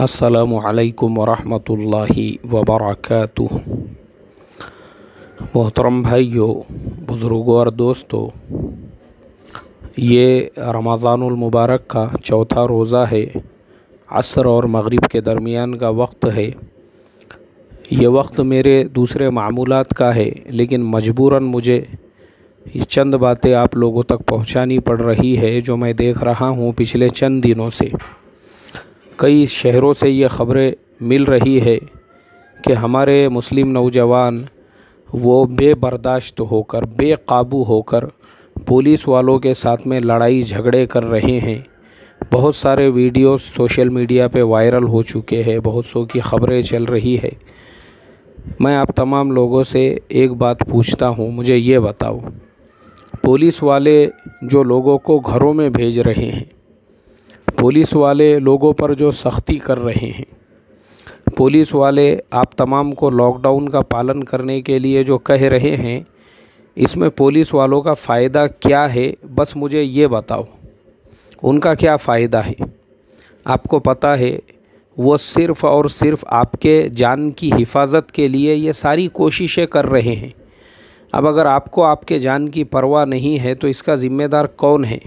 असलकम वरहमल वबरक मोहतरम भाइयों बुज़ुर्गों और दोस्तों ये रमज़ानमबारक का चौथा रोज़ा है असर और मगरिब के दरमियान का वक्त है ये वक्त मेरे दूसरे मामूलत का है लेकिन मजबूरन मुझे चंद बातें आप लोगों तक पहुंचानी पड़ रही है जो मैं देख रहा हूं पिछले चंद दिनों से कई शहरों से ये ख़बरें मिल रही है कि हमारे मुस्लिम नौजवान वो बेबर्दाश्त होकर बेकाबू होकर पुलिस वालों के साथ में लड़ाई झगड़े कर रहे हैं बहुत सारे वीडियोस सोशल मीडिया पे वायरल हो चुके हैं बहुत सो की ख़बरें चल रही है मैं आप तमाम लोगों से एक बात पूछता हूँ मुझे ये बताओ पुलिस वाले जो लोगों को घरों में भेज रहे हैं पुलिस वाले लोगों पर जो सख्ती कर रहे हैं पुलिस वाले आप तमाम को लॉकडाउन का पालन करने के लिए जो कह रहे हैं इसमें पुलिस वालों का फ़ायदा क्या है बस मुझे ये बताओ उनका क्या फ़ायदा है आपको पता है वो सिर्फ़ और सिर्फ़ आपके जान की हिफाजत के लिए ये सारी कोशिशें कर रहे हैं अब अगर आपको आपके जान की परवाह नहीं है तो इसका ज़िम्मेदार कौन है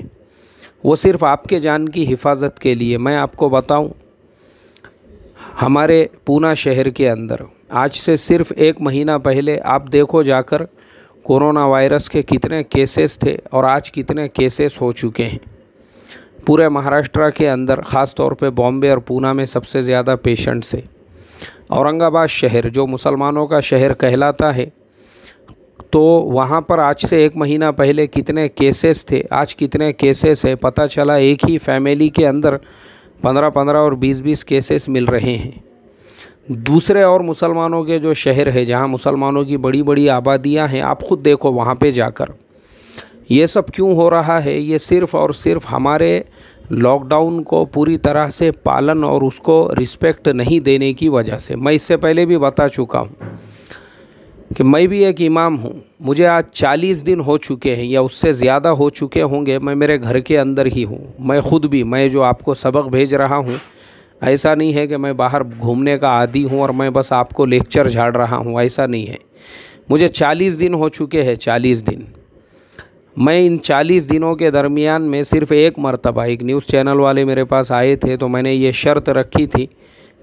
वो सिर्फ आपके जान की हिफाजत के लिए मैं आपको बताऊं हमारे पूना शहर के अंदर आज से सिर्फ एक महीना पहले आप देखो जाकर कोरोना वायरस के कितने केसेस थे और आज कितने केसेस हो चुके हैं पूरे महाराष्ट्र के अंदर ख़ास तौर पे बॉम्बे और पूना में सबसे ज़्यादा पेशेंट्स है औरंगाबाद शहर जो मुसलमानों का शहर कहलाता है तो वहाँ पर आज से एक महीना पहले कितने केसेस थे आज कितने केसेस है पता चला एक ही फैमिली के अंदर पंद्रह पंद्रह और बीस बीस केसेस मिल रहे हैं दूसरे और मुसलमानों के जो शहर है जहाँ मुसलमानों की बड़ी बड़ी आबादियाँ हैं आप खुद देखो वहाँ पे जाकर ये सब क्यों हो रहा है ये सिर्फ़ और सिर्फ हमारे लॉकडाउन को पूरी तरह से पालन और उसको रिस्पेक्ट नहीं देने की वजह से मैं इससे पहले भी बता चुका हूँ कि मैं भी एक इमाम हूँ मुझे आज चालीस दिन हो चुके हैं या उससे ज़्यादा हो चुके होंगे मैं मेरे घर के अंदर ही हूँ मैं ख़ुद भी मैं जो आपको सबक भेज रहा हूँ ऐसा नहीं है कि मैं बाहर घूमने का आदि हूँ और मैं बस आपको लेक्चर झाड़ रहा हूँ ऐसा नहीं है मुझे चालीस दिन हो चुके हैं चालीस दिन मैं इन चालीस दिनों के दरमियान में सिर्फ़ एक मरतबा एक न्यूज़ चैनल वाले मेरे पास आए थे तो मैंने ये शर्त रखी थी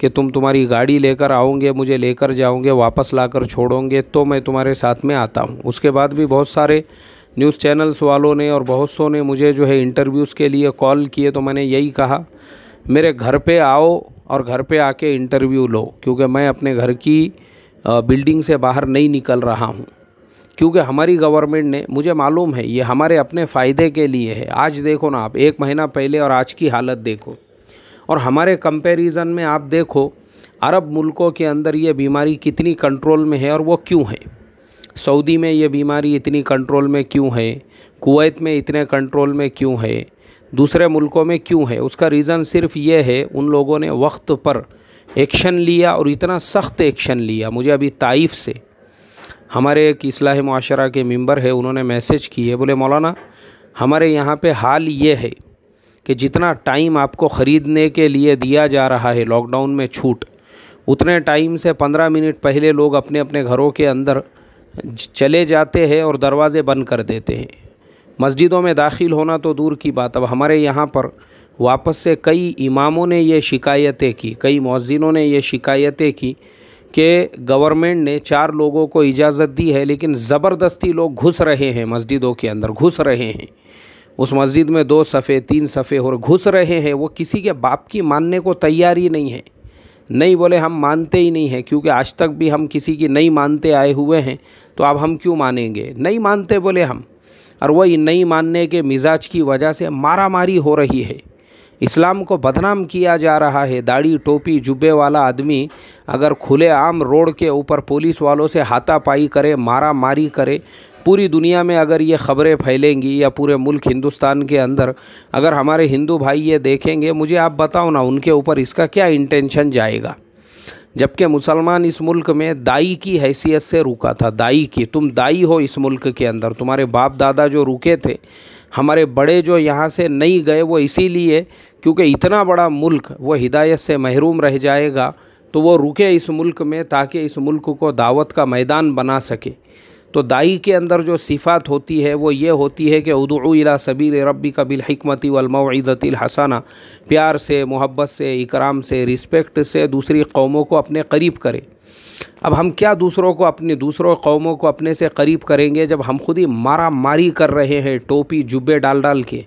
कि तुम तुम्हारी गाड़ी लेकर आओगे मुझे लेकर जाओगे वापस लाकर छोड़ोगे तो मैं तुम्हारे साथ में आता हूँ उसके बाद भी बहुत सारे न्यूज़ चैनल्स वालों ने और बहुत सौ ने मुझे जो है इंटरव्यूज़ के लिए कॉल किए तो मैंने यही कहा मेरे घर पे आओ और घर पे आके इंटरव्यू लो क्योंकि मैं अपने घर की बिल्डिंग से बाहर नहीं निकल रहा हूँ क्योंकि हमारी गवर्नमेंट ने मुझे मालूम है ये हमारे अपने फ़ायदे के लिए है आज देखो ना आप एक महीना पहले और आज की हालत देखो और हमारे कंपैरिजन में आप देखो अरब मुल्कों के अंदर ये बीमारी कितनी कंट्रोल में है और वो क्यों है सऊदी में ये बीमारी इतनी कंट्रोल में क्यों है कुवैत में इतने कंट्रोल में क्यों है दूसरे मुल्कों में क्यों है उसका रीज़न सिर्फ ये है उन लोगों ने वक्त पर एक्शन लिया और इतना सख्त एक्शन लिया मुझे अभी ताइफ से हमारे एक इसलाह माशरा के मेंबर है उन्होंने मैसेज किए बोले मौलाना हमारे यहाँ पे हाल ये है कि जितना टाइम आपको ख़रीदने के लिए दिया जा रहा है लॉकडाउन में छूट उतने टाइम से पंद्रह मिनट पहले लोग अपने अपने घरों के अंदर चले जाते हैं और दरवाज़े बंद कर देते हैं मस्जिदों में दाखिल होना तो दूर की बात अब हमारे यहाँ पर वापस से कई इमामों ने ये शिकायतें की कई मौजिनों ने ये शिकायतें की कि गवर्नमेंट ने चार लोगों को इजाज़त दी है लेकिन ज़बरदस्ती लोग घुस रहे हैं मस्जिदों के अंदर घुस रहे हैं उस मस्जिद में दो सफ़े तीन सफ़े और घुस रहे हैं वो किसी के बाप की मानने को तैयार ही नहीं है नहीं बोले हम मानते ही नहीं हैं क्योंकि आज तक भी हम किसी की नहीं मानते आए हुए हैं तो अब हम क्यों मानेंगे नहीं मानते बोले हम और वही नहीं मानने के मिजाज की वजह से मारा मारी हो रही है इस्लाम को बदनाम किया जा रहा है दाढ़ी टोपी जुब्बे वाला आदमी अगर खुले आम रोड के ऊपर पुलिस वालों से हाथापाई करे मारा मारी करे पूरी दुनिया में अगर ये ख़बरें फैलेंगी या पूरे मुल्क हिंदुस्तान के अंदर अगर हमारे हिंदू भाई ये देखेंगे मुझे आप बताओ ना उनके ऊपर इसका क्या इंटेंशन जाएगा जबकि मुसलमान इस मुल्क में दाई की हैसियत से रुका था दाई की तुम दाई हो इस मुल्क के अंदर तुम्हारे बाप दादा जो रुके थे हमारे बड़े जो यहाँ से नहीं गए वो इसीलिए क्योंकि इतना बड़ा मुल्क वो हिदायत से महरूम रह जाएगा तो वो रुके इस मुल्क में ताकि इस मुल्क को दावत का मैदान बना सके तो दाई के अंदर जो सिफ़ात होती है वो ये होती है कि उदूला सबीर रबी का बिलहकमती वलमदतिल हसाना प्यार से मोहब्बत से इकराम से रिस्पेक्ट से दूसरी कौमों को अपने करीब करे अब हम क्या दूसरों को अपने दूसरों कौमों को अपने से करीब करेंगे जब हम खुद ही मारा मारी कर रहे हैं टोपी जुब्बे डाल डाल के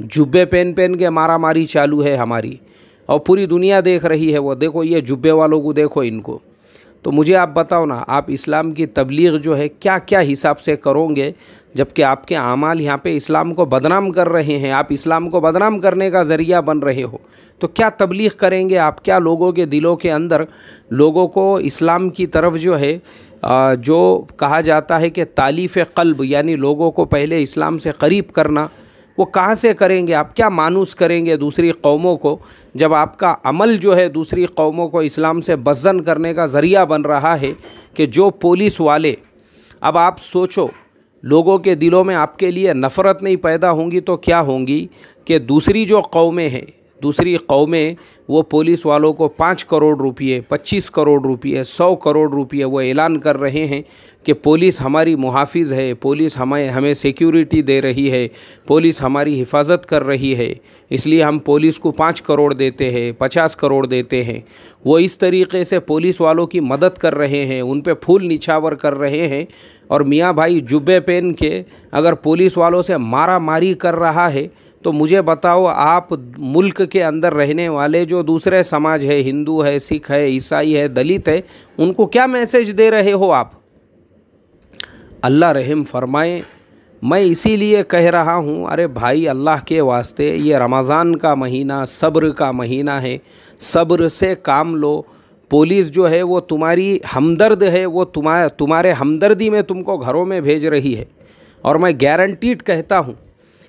जुब्बे पहन पहन के मारा मारी चालू है हमारी और पूरी दुनिया देख रही है वो देखो ये जुब्बे वालों को देखो इनको तो मुझे आप बताओ ना आप इस्लाम की तबलीग जो है क्या क्या हिसाब से करोगे जबकि आपके अमाल यहाँ पे इस्लाम को बदनाम कर रहे हैं आप इस्लाम को बदनाम करने का ज़रिया बन रहे हो तो क्या तबलीग करेंगे आप क्या लोगों के दिलों के अंदर लोगों को इस्लाम की तरफ जो है जो कहा जाता है कि तालीफ़ कल्ब यानी लोगों को पहले इस्लाम से करीब करना वो कहाँ से करेंगे आप क्या मानूस करेंगे दूसरी कौमों को जब आपका अमल जो है दूसरी कौमों को इस्लाम से बजन करने का ज़रिया बन रहा है कि जो पुलिस वाले अब आप सोचो लोगों के दिलों में आपके लिए नफ़रत नहीं पैदा होंगी तो क्या होंगी कि दूसरी जो कौमें हैं दूसरी कौमें वो पुलिस वालों को पाँच करोड़ रुपये पच्चीस करोड़ रुपये सौ करोड़ रुपये वो ऐलान कर रहे हैं कि पुलिस हमारी मुहाफ़ है पुलिस हमें हमें सिक्योरिटी दे रही है पुलिस हमारी हिफाजत कर रही है इसलिए हम पुलिस को पाँच करोड़ देते हैं पचास करोड़ देते हैं वो इस तरीके से पुलिस वालों की मदद कर रहे हैं उन पर फूल निछावर कर रहे हैं और मियाँ भाई जुब्बे पहन के अगर पुलिस वालों से मारा मारी कर रहा है तो मुझे बताओ आप मुल्क के अंदर रहने वाले जो दूसरे समाज है हिंदू है सिख है ईसाई है दलित है उनको क्या मैसेज दे रहे हो आप अल्लाह रहम फरमाए मैं इसीलिए कह रहा हूँ अरे भाई अल्लाह के वास्ते ये रमज़ान का महीना सब्र का महीना है सब्र से काम लो पुलिस जो है वो तुम्हारी हमदर्द है वो तुम्हारे तुम्हारे हमदर्दी में तुमको घरों में भेज रही है और मैं गारंटीड कहता हूँ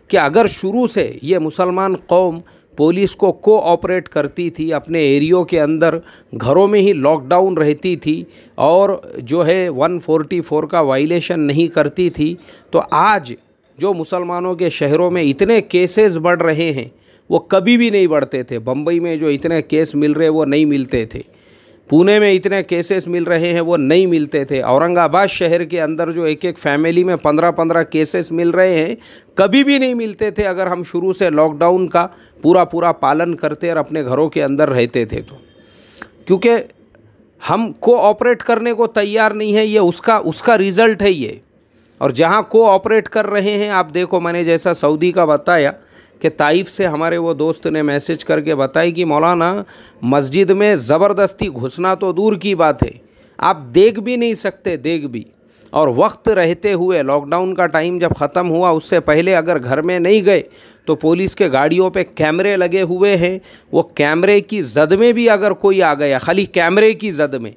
कि अगर शुरू से ये मुसलमान कौम पुलिस को कोऑपरेट करती थी अपने एरियो के अंदर घरों में ही लॉकडाउन रहती थी और जो है 144 का वाइलेशन नहीं करती थी तो आज जो मुसलमानों के शहरों में इतने केसेस बढ़ रहे हैं वो कभी भी नहीं बढ़ते थे बम्बई में जो इतने केस मिल रहे वो नहीं मिलते थे पुणे में इतने केसेस मिल रहे हैं वो नहीं मिलते थे औरंगाबाद शहर के अंदर जो एक एक फैमिली में पंद्रह पंद्रह केसेस मिल रहे हैं कभी भी नहीं मिलते थे अगर हम शुरू से लॉकडाउन का पूरा पूरा पालन करते और अपने घरों के अंदर रहते थे तो क्योंकि हम कोऑपरेट करने को तैयार नहीं है ये उसका उसका रिज़ल्ट है ये और जहाँ कोऑपरेट कर रहे हैं आप देखो मैंने जैसा सऊदी का बताया कि ताइफ से हमारे वो दोस्त ने मैसेज करके बताई कि मौलाना मस्जिद में ज़बरदस्ती घुसना तो दूर की बात है आप देख भी नहीं सकते देख भी और वक्त रहते हुए लॉकडाउन का टाइम जब ख़त्म हुआ उससे पहले अगर घर में नहीं गए तो पुलिस के गाड़ियों पे कैमरे लगे हुए हैं वो कैमरे की जद में भी अगर कोई आ गया खाली कैमरे की जद में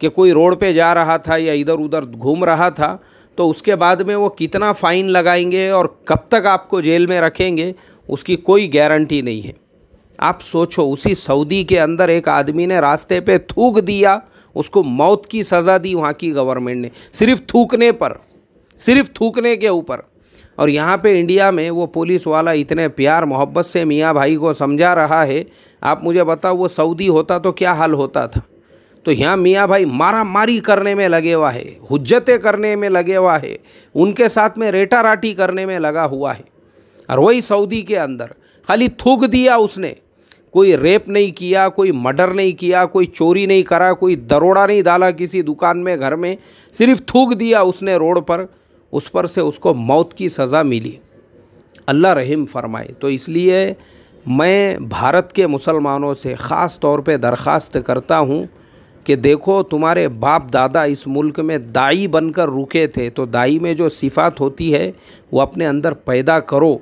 कि कोई रोड पे जा रहा था या इधर उधर घूम रहा था तो उसके बाद में वो कितना फ़ाइन लगाएंगे और कब तक आपको जेल में रखेंगे उसकी कोई गारंटी नहीं है आप सोचो उसी सऊदी के अंदर एक आदमी ने रास्ते पे थूक दिया उसको मौत की सज़ा दी वहाँ की गवर्नमेंट ने सिर्फ थूकने पर सिर्फ थूकने के ऊपर और यहाँ पे इंडिया में वो पुलिस वाला इतने प्यार मोहब्बत से मियाँ भाई को समझा रहा है आप मुझे बताओ वो सऊदी होता तो क्या हाल होता था तो यहाँ मियाँ भाई मारा मारी करने में लगे हुआ है हुज्जतें करने में लगे हुआ है उनके साथ में रेटा राटी करने में लगा हुआ है और वही सऊदी के अंदर खाली थूक दिया उसने कोई रेप नहीं किया कोई मर्डर नहीं किया कोई चोरी नहीं करा कोई दरोड़ा नहीं डाला किसी दुकान में घर में सिर्फ थूक दिया उसने रोड पर उस पर से उसको मौत की सज़ा मिली अल्लाह रहीम फरमाए तो इसलिए मैं भारत के मुसलमानों से ख़ास तौर पे दरख्वास्त करता हूँ कि देखो तुम्हारे बाप दादा इस मुल्क में दाई बनकर रुके थे तो दाई में जो सिफात होती है वो अपने अंदर पैदा करो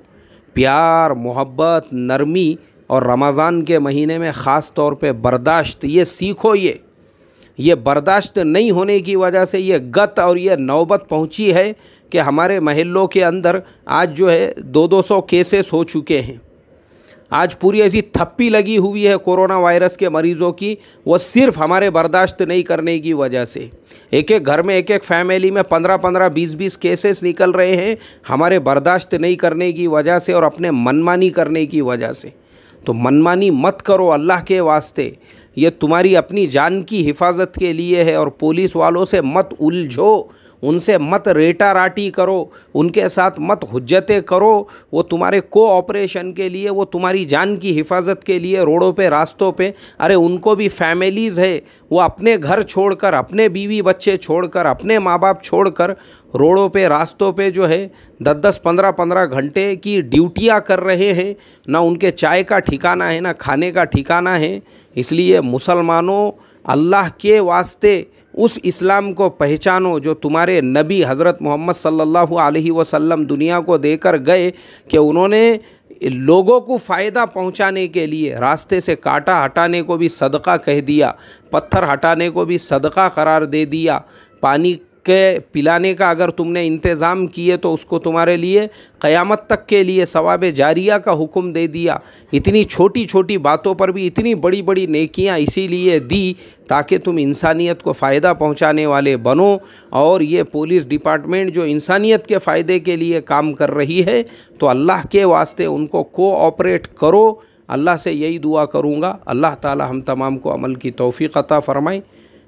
प्यार मोहब्बत नरमी और रमज़ान के महीने में ख़ास तौर पे बर्दाश्त ये सीखो ये ये बर्दाश्त नहीं होने की वजह से ये गत और ये नौबत पहुंची है कि हमारे महलों के अंदर आज जो है दो दो सौ केसेस हो चुके हैं आज पूरी ऐसी थप्पी लगी हुई है कोरोना वायरस के मरीज़ों की वो सिर्फ हमारे बर्दाश्त नहीं करने की वजह से एक एक घर में एक एक फैमिली में पंद्रह पंद्रह बीस बीस केसेस निकल रहे हैं हमारे बर्दाश्त नहीं करने की वजह से और अपने मनमानी करने की वजह से तो मनमानी मत करो अल्लाह के वास्ते ये तुम्हारी अपनी जान की हिफाजत के लिए है और पुलिस वालों से मत उलझो उनसे मत रेटा राटी करो उनके साथ मत हजतें करो वो तुम्हारे कोऑपरेशन के लिए वो तुम्हारी जान की हिफाजत के लिए रोडों पे रास्तों पे अरे उनको भी फैमिलीज़ है वो अपने घर छोड़कर अपने बीवी बच्चे छोड़कर अपने माँ बाप छोड़कर रोडों पे रास्तों पे जो है दस दस पंद्रह पंद्रह घंटे की ड्यूटियाँ कर रहे हैं ना उनके चाय का ठिकाना है ना खाने का ठिकाना है इसलिए मुसलमानों अल्लाह के वास्ते उस इस्लाम को पहचानो जो तुम्हारे नबी हज़रत मोहम्मद सल्लल्लाहु अलैहि वसल्लम दुनिया को देकर गए कि उन्होंने लोगों को फ़ायदा पहुंचाने के लिए रास्ते से कांटा हटाने को भी सदका कह दिया पत्थर हटाने को भी सदका करार दे दिया पानी के पिलाने का अगर तुमने इंतज़ाम किए तो उसको तुम्हारे लिए क़यामत तक के लिए सवाब जारिया का हुक्म दे दिया इतनी छोटी छोटी बातों पर भी इतनी बड़ी बड़ी नेकियां इसीलिए दी ताकि तुम इंसानियत को फ़ायदा पहुंचाने वाले बनो और ये पुलिस डिपार्टमेंट जो इंसानियत के फ़ायदे के लिए काम कर रही है तो अल्लाह के वास्ते उनको कोऑपरेट करो अल्लाह से यही दुआ करूँगा अल्लाह ताला हम तमाम को अमल की तोफ़ी अता फ़रमाएँ